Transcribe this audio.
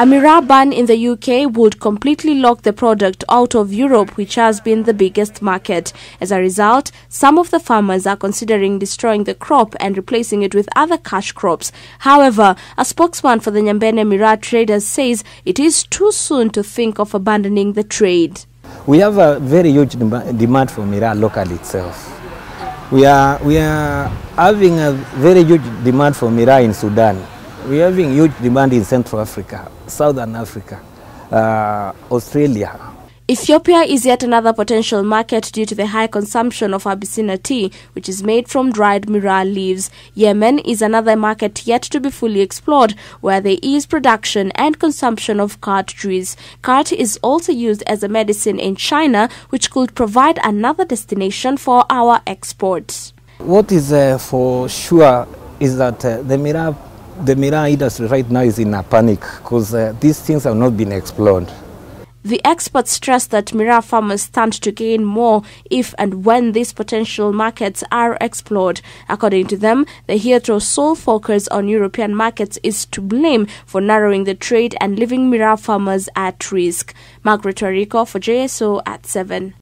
A Mira ban in the UK would completely lock the product out of Europe, which has been the biggest market. As a result, some of the farmers are considering destroying the crop and replacing it with other cash crops. However, a spokesman for the Nyambene Mira traders says it is too soon to think of abandoning the trade. We have a very huge demand for Mira locally itself. We are, we are having a very huge demand for Mira in Sudan. We're having huge demand in Central Africa, Southern Africa, uh, Australia. Ethiopia is yet another potential market due to the high consumption of Abyssinia tea, which is made from dried miraa leaves. Yemen is another market yet to be fully explored, where there is production and consumption of cart trees. Cart is also used as a medicine in China, which could provide another destination for our exports. What is uh, for sure is that uh, the miraa the mirror industry right now is in a panic because uh, these things have not been explored. The experts stress that mirror farmers stand to gain more if and when these potential markets are explored. According to them, the hitherto sole focus on European markets is to blame for narrowing the trade and leaving mirror farmers at risk. Margaret Rico for JSO at 7.